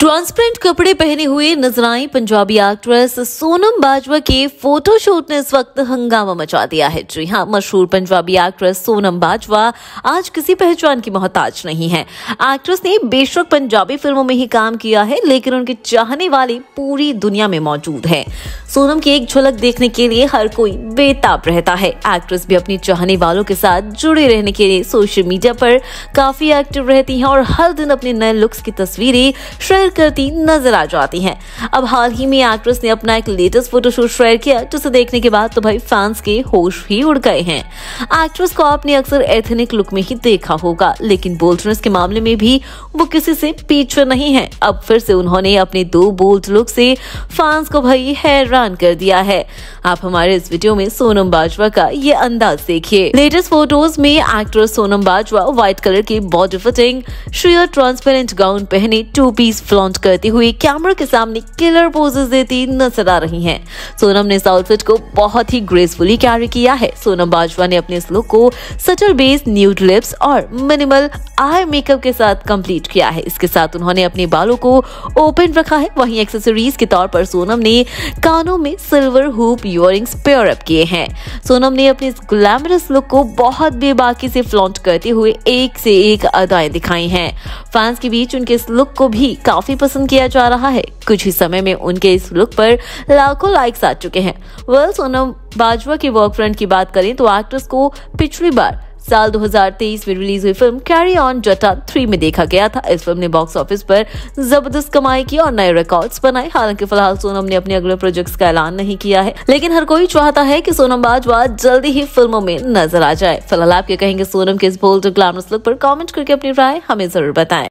transparent कपड़े पहने हुए नजर आई पंजाबी एक्ट्रेस सोनम बाजवा के फोटोशूट ने इस वक्त हंगामा मचा दिया है जी हाँ मशहूर पंजाबी एक्ट्रेस सोनम बाजवा आज किसी पहचान की मोहताज नहीं है एक्ट्रेस ने बेशक पंजाबी फिल्मों में ही काम किया है लेकिन उनके चाहने वाले पूरी दुनिया में मौजूद है सोनम की एक झलक देखने के लिए हर कोई बेताब रहता है एक्ट्रेस भी अपने चाहने वालों के साथ जुड़े रहने के लिए सोशल मीडिया पर काफी एक्टिव रहती है और हर दिन अपने नए लुक्स की तस्वीरें शेयर करती नजर आ जाती हैं अब हाल ही में एक्ट्रेस ने अपना एक लेटेस्ट फोटोशूट शेयर किया जिसे देखने के बाद तो भाई फैंस के होश ही उड़ गए हैं एक्ट्रेस को आपने अक्सर एथनिक लुक में ही देखा होगा लेकिन बोल्ड्रेस के मामले में भी वो किसी से पीछे नहीं है अब फिर से उन्होंने अपने दो बोल्ड लुक से फैंस को भाई हैरान कर दिया है आप हमारे इस वीडियो में सोनम बाजवा का ये अंदाज देखिए लेटेस्ट फोटोज में actress Sonam Bajwa white colour की body fitting sheer transparent gown पहने टू पीस फ्लॉन्ट करती हुई कैमरा के सामने किलर पोजेस देती नजर आ रही हैं सोनम ने इस आउटफिट को बहुत ही ग्रेसफुली कैरी किया है सोनम बाजवा ने अपने इस लुक को सटल बेस न्यूड लिप्स और मिनिमल आई मेकअप के साथ कंप्लीट किया है इसके साथ उन्होंने अपने बालों को ओपन रखा है वहीं एक्सेसरीज के तौर पर सोनम ने कानों में silver hoop earrings pair up किए हैं सोनम ने अपने इस ग्लैमरस लुक को बहुत बेबाकी से फ्लॉन्ट करते हुए एक से एक अदाएं दिखाई हैं फैंस के बीच उनके इस लुक को भी काफी काफी पसंद किया जा रहा है कुछ ही समय में उनके इस लुक पर लाखों लाइक्स आ चुके हैं वेल सोनम बाजवा के वर्क फ्रंट की बात करें तो एक्ट्रेस को पिछली बार साल 2023 में रिलीज हुई film Carry On Jatta three में देखा गया था इस फिल्म ने बॉक्स ऑफिस पर जबरदस्त कमाई की और नए रिकॉर्ड्स बनाए हालांकि फिलहाल सोनम ने अपने अगले प्रोजेक्ट्स का ऐलान नहीं किया है लेकिन हर कोई चाहता है कि सोनम बाजवा जल्दी ही फिल्मों में नजर आ जाए फिलहाल आपके कहेंगे सोनम के इस बोल्ड ग्लैमरस लुक पर कॉमेंट करके अपनी राय हमें जरूर बताएं